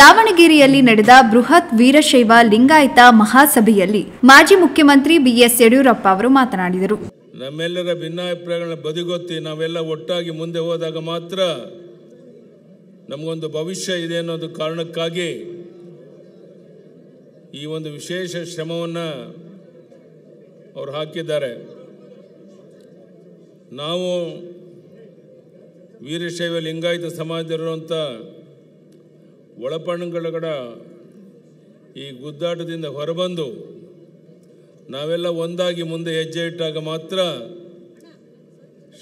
ದಾವಣಗೆರೆಯಲ್ಲಿ ನಡೆದ ಬೃಹತ್ ವೀರಶೈವ ಲಿಂಗಾಯತ ಮಹಾಸಭೆಯಲ್ಲಿ ಮಾಜಿ ಮುಖ್ಯಮಂತ್ರಿ ಬಿಎಸ್ ಯಡಿಯೂರಪ್ಪ ಅವರು ಮಾತನಾಡಿದರು ನಮ್ಮೆಲ್ಲರ ಭಿನ್ನಾಭಿಪ್ರಾಯಗಳನ್ನ ಬದಿಗೊತ್ತಿ ನಾವೆಲ್ಲ ಒಟ್ಟಾಗಿ ಮುಂದೆ ಹೋದಾಗ ಮಾತ್ರ ನಮಗೊಂದು ಭವಿಷ್ಯ ಇದೆ ಅನ್ನೋದು ಕಾರಣಕ್ಕಾಗಿ ಈ ಒಂದು ವಿಶೇಷ ಶ್ರಮವನ್ನು ಅವರು ಹಾಕಿದ್ದಾರೆ ನಾವು ವೀರಶೈವ ಲಿಂಗಾಯತ ಸಮಾಜದಲ್ಲಿರುವಂಥ ಒಳಪಣಗಳ ಈ ಗುದ್ದಾಟದಿಂದ ಹೊರಬಂದು ನಾವೆಲ್ಲ ಒಂದಾಗಿ ಮುಂದೆ ಹೆಜ್ಜೆ ಇಟ್ಟಾಗ ಮಾತ್ರ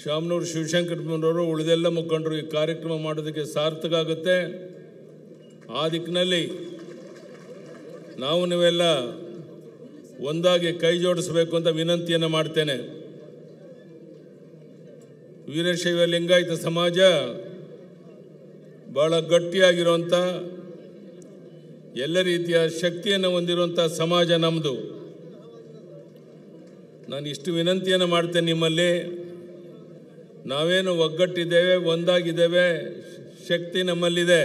ಶಾಮನೂರು ಶಿವಶಂಕರಪ್ಪನವರು ಉಳಿದೆಲ್ಲ ಮುಖಂಡರು ಈ ಕಾರ್ಯಕ್ರಮ ಮಾಡೋದಕ್ಕೆ ಸಾರ್ಥಕ ಆಗುತ್ತೆ ಆ ದಿಕ್ಕಿನಲ್ಲಿ ನಾವು ನೀವೆಲ್ಲ ಒಂದಾಗಿ ಕೈ ಜೋಡಿಸಬೇಕು ಅಂತ ವಿನಂತಿಯನ್ನು ಮಾಡ್ತೇನೆ ವೀರಶೈವ ಲಿಂಗಾಯತ ಸಮಾಜ ಬಹಳ ಗಟ್ಟಿಯಾಗಿರುವಂಥ ಎಲ್ಲ ರೀತಿಯ ಶಕ್ತಿಯನ್ನು ಹೊಂದಿರುವಂಥ ಸಮಾಜ ನಮ್ಮದು ನಾನು ಇಷ್ಟು ವಿನಂತಿಯನ್ನು ಮಾಡ್ತೇನೆ ನಿಮ್ಮಲ್ಲಿ ನಾವೇನು ಒಗ್ಗಟ್ಟಿದ್ದೇವೆ ಒಂದಾಗಿದ್ದೇವೆ ಶಕ್ತಿ ನಮ್ಮಲ್ಲಿದೆ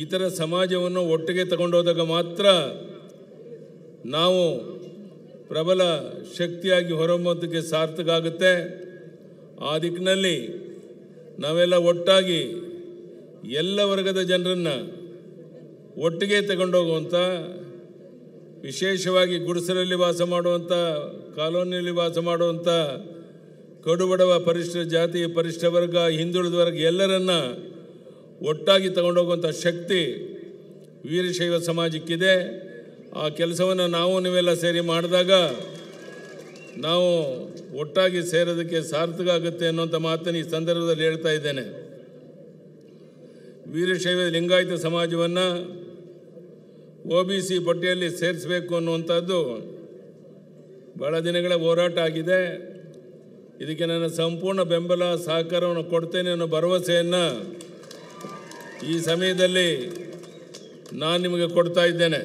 ಈ ಥರ ಸಮಾಜವನ್ನು ಒಟ್ಟಿಗೆ ತಗೊಂಡೋದಾಗ ಮಾತ್ರ ನಾವು ಪ್ರಬಲ ಶಕ್ತಿಯಾಗಿ ಹೊರಹೊಮ್ಮೋದಕ್ಕೆ ಸಾರ್ಥಕ ಆಗುತ್ತೆ ಆ ದಿಕ್ಕಿನಲ್ಲಿ ನಾವೆಲ್ಲ ಒಟ್ಟಾಗಿ ಎಲ್ಲ ವರ್ಗದ ಜನರನ್ನು ಒಟ್ಟಿಗೆ ತಗೊಂಡೋಗುವಂಥ ವಿಶೇಷವಾಗಿ ಗುಡಿಸಲಲ್ಲಿ ವಾಸ ಮಾಡುವಂಥ ಕಾಲೋನಿಯಲ್ಲಿ ವಾಸ ಮಾಡುವಂಥ ಕಡುಬಡವ ಪರಿಷ್ಠ ಜಾತಿ ಪರಿಷ್ಠ ವರ್ಗ ಹಿಂದುಳಿದ ವರ್ಗ ಎಲ್ಲರನ್ನ ಒಟ್ಟಾಗಿ ತಗೊಂಡೋಗುವಂಥ ಶಕ್ತಿ ವೀರಶೈವ ಸಮಾಜಕ್ಕಿದೆ ಆ ಕೆಲಸವನ್ನು ನಾವು ನೀವೆಲ್ಲ ಸೇರಿ ಮಾಡಿದಾಗ ನಾವು ಒಟ್ಟಾಗಿ ಸೇರೋದಕ್ಕೆ ಸಾರ್ಥಕ ಆಗುತ್ತೆ ಅನ್ನೋಂಥ ಮಾತನ್ನು ಈ ಸಂದರ್ಭದಲ್ಲಿ ಹೇಳ್ತಾ ಇದ್ದೇನೆ ವೀರಶೈವ ಲಿಂಗಾಯತ ಸಮಾಜವನ್ನು ಒ ಬಿ ಸಿ ಪಟ್ಟಿಯಲ್ಲಿ ಸೇರಿಸಬೇಕು ಅನ್ನುವಂಥದ್ದು ಬಹಳ ದಿನಗಳ ಹೋರಾಟ ಆಗಿದೆ ಇದಕ್ಕೆ ನನ್ನ ಸಂಪೂರ್ಣ ಬೆಂಬಲ ಸಹಕಾರವನ್ನು ಕೊಡ್ತೇನೆ ಅನ್ನೋ ಭರವಸೆಯನ್ನು ಈ ಸಮಯದಲ್ಲಿ ನಾನು ನಿಮಗೆ ಕೊಡ್ತಾ ಇದ್ದೇನೆ